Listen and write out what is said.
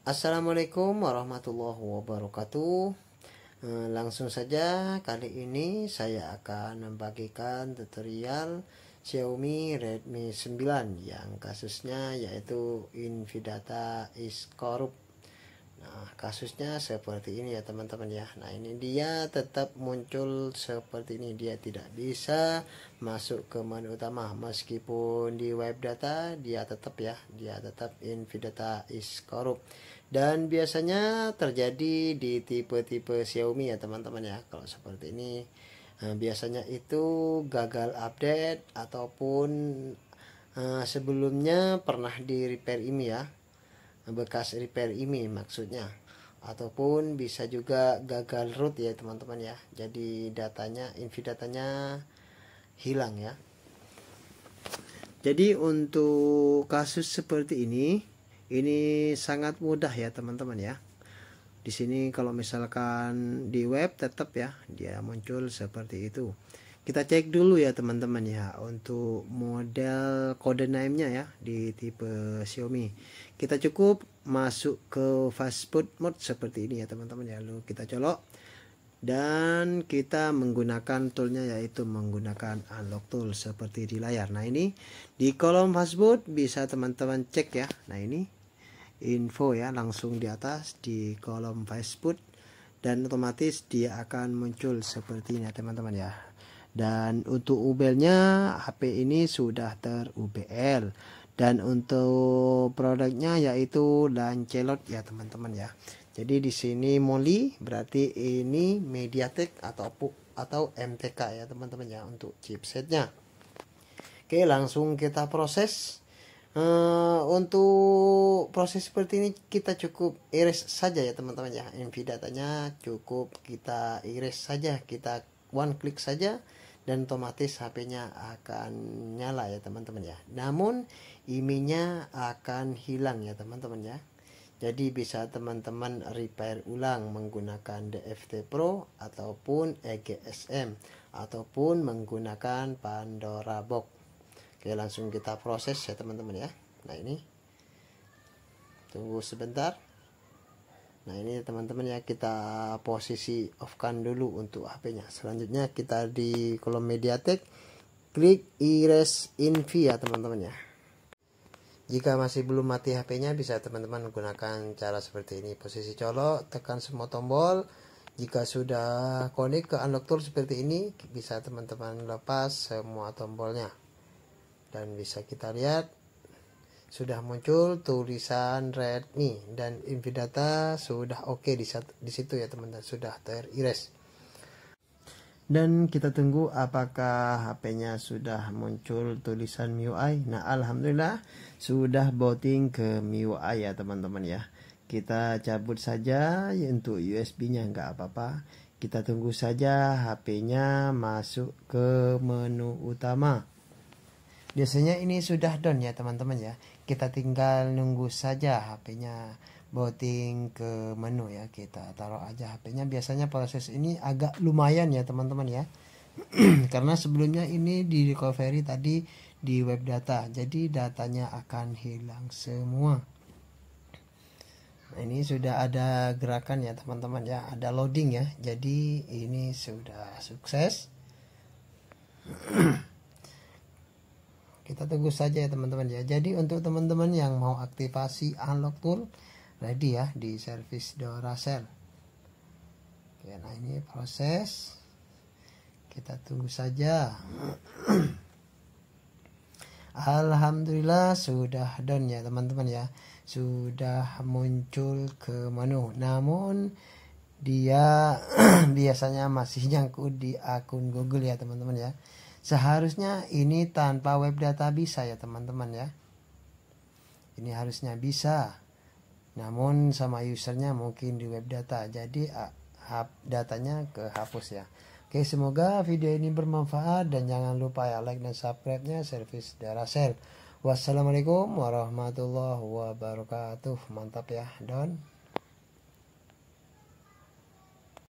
Assalamualaikum warahmatullahi wabarakatuh. Eh, langsung saja kali ini saya akan membagikan tutorial Xiaomi Redmi 9 yang kasusnya yaitu Invidata is corrupt Nah, kasusnya seperti ini ya teman-teman ya. Nah, ini dia tetap muncul seperti ini. Dia tidak bisa masuk ke menu utama meskipun di web data dia tetap ya, dia tetap Invidata is corrupt. Dan biasanya terjadi di tipe-tipe Xiaomi ya teman-teman ya. Kalau seperti ini eh, biasanya itu gagal update ataupun Uh, sebelumnya pernah di repair ini ya bekas repair ini maksudnya ataupun bisa juga gagal root ya teman-teman ya jadi datanya infi datanya hilang ya jadi untuk kasus seperti ini ini sangat mudah ya teman-teman ya di sini kalau misalkan di web tetap ya dia muncul seperti itu kita cek dulu ya teman-teman ya untuk model kode name-nya ya di tipe Xiaomi kita cukup masuk ke fastboot mode seperti ini ya teman-teman ya lalu kita colok dan kita menggunakan toolnya yaitu menggunakan unlock tool seperti di layar nah ini di kolom fastboot bisa teman-teman cek ya nah ini info ya langsung di atas di kolom fastboot dan otomatis dia akan muncul seperti ini ya teman-teman ya dan untuk UBL-nya HP ini sudah ter UBL dan untuk produknya yaitu Lancelot ya teman-teman ya. Jadi di sini Moli berarti ini Mediatek atau atau MTK ya teman-teman ya untuk chipsetnya. Oke langsung kita proses. Uh, untuk proses seperti ini kita cukup iris saja ya teman-teman ya. NV datanya cukup kita iris saja, kita one click saja dan otomatis HP-nya akan nyala ya teman-teman ya. Namun IMEI-nya akan hilang ya teman-teman ya. Jadi bisa teman-teman repair ulang menggunakan DFT Pro ataupun EGSM ataupun menggunakan Pandora Box. Oke, langsung kita proses ya teman-teman ya. Nah, ini tunggu sebentar nah ini teman-teman ya kita posisi off kan dulu untuk HP nya selanjutnya kita di kolom mediatek klik erase invi ya teman-teman ya jika masih belum mati HP nya bisa teman-teman gunakan cara seperti ini posisi colok tekan semua tombol jika sudah connect ke unlock tool seperti ini bisa teman-teman lepas semua tombolnya dan bisa kita lihat sudah muncul tulisan Redmi dan Invidata sudah oke okay di, di situ ya teman-teman sudah terires dan kita tunggu apakah HP-nya sudah muncul tulisan MIUI. Nah, alhamdulillah sudah booting ke MIUI ya teman-teman ya. Kita cabut saja untuk USB-nya nggak apa-apa. Kita tunggu saja HP-nya masuk ke menu utama biasanya ini sudah down ya teman-teman ya kita tinggal nunggu saja HP-nya booting ke menu ya kita taruh aja HP-nya biasanya proses ini agak lumayan ya teman-teman ya karena sebelumnya ini di recovery tadi di web data jadi datanya akan hilang semua nah, ini sudah ada gerakan ya teman-teman ya ada loading ya jadi ini sudah sukses kita tunggu saja ya teman-teman ya jadi untuk teman-teman yang mau aktivasi unlock tool ready ya di service Doracell oke nah ini proses kita tunggu saja Alhamdulillah sudah done ya teman-teman ya sudah muncul ke menu namun dia biasanya masih nyangkut di akun Google ya teman-teman ya Seharusnya ini tanpa web data bisa ya teman-teman ya. Ini harusnya bisa. Namun sama usernya mungkin di web data. Jadi datanya kehapus ya. Oke, semoga video ini bermanfaat dan jangan lupa ya like dan subscribe-nya service Servis Darasel. Wassalamualaikum warahmatullahi wabarakatuh. Mantap ya, Don.